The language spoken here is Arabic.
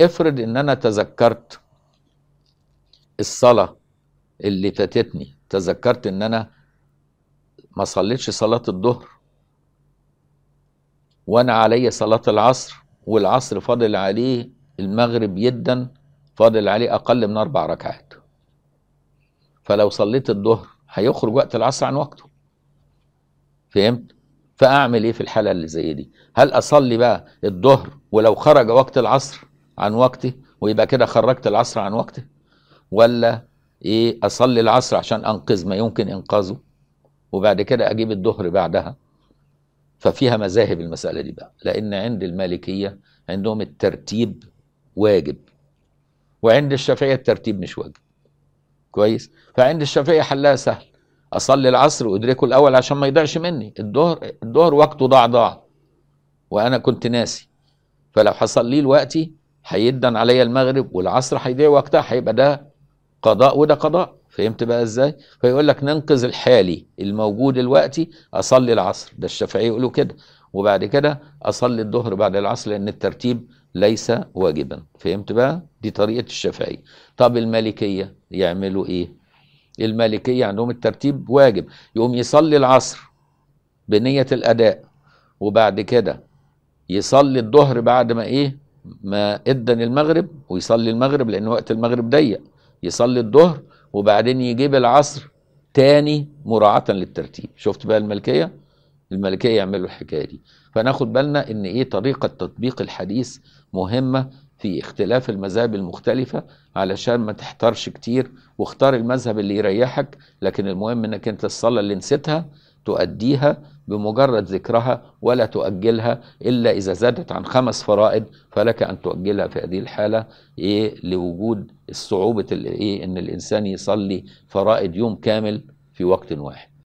افرض ان انا تذكرت الصلاه اللي فاتتني تذكرت ان انا ما صليتش صلاه الظهر وانا علي صلاه العصر والعصر فاضل عليه المغرب جدا فاضل عليه اقل من اربع ركعات فلو صليت الظهر هيخرج وقت العصر عن وقته فهمت فاعمل ايه في الحاله اللي زي دي هل اصلي بقى الظهر ولو خرج وقت العصر عن وقته ويبقى كده خرجت العصر عن وقته ولا ايه اصلي العصر عشان انقذ ما يمكن انقاذه وبعد كده اجيب الظهر بعدها ففيها مذاهب المساله دي بقى لان عند المالكيه عندهم الترتيب واجب وعند الشافعيه الترتيب مش واجب كويس فعند الشافعيه حلها سهل اصلي العصر وادركه الاول عشان ما يضيعش مني الظهر الظهر وقته ضاع ضاع وانا كنت ناسي فلو حصل لي الوقتي هيدن عليا المغرب والعصر هيضيع وقتها هيبقى ده قضاء وده قضاء فهمت بقى ازاي فيقول لك ننقذ الحالي الموجود دلوقتي اصلي العصر ده الشافعيه يقولوا كده وبعد كده اصلي الظهر بعد العصر لان الترتيب ليس واجبا فهمت بقى دي طريقه الشافعيه طب المالكيه يعملوا ايه المالكيه عندهم الترتيب واجب يقوم يصلي العصر بنيه الاداء وبعد كده يصلي الظهر بعد ما ايه ما اذن المغرب ويصلي المغرب لان وقت المغرب ضيق يصلي الظهر وبعدين يجيب العصر تاني مراعاة للترتيب شفت بقى الملكية الملكية يعملوا الحكاية دي فناخد بالنا ان ايه طريقة تطبيق الحديث مهمة في اختلاف المذاهب المختلفة علشان ما تحتارش كتير واختار المذهب اللي يريحك لكن المهم انك انت الصلاة اللي نسيتها تؤديها بمجرد ذكرها ولا تؤجلها إلا إذا زادت عن خمس فرائض فلك أن تؤجلها في هذه الحالة إيه لوجود الصعوبة إيه إن الإنسان يصلي فرائض يوم كامل في وقت واحد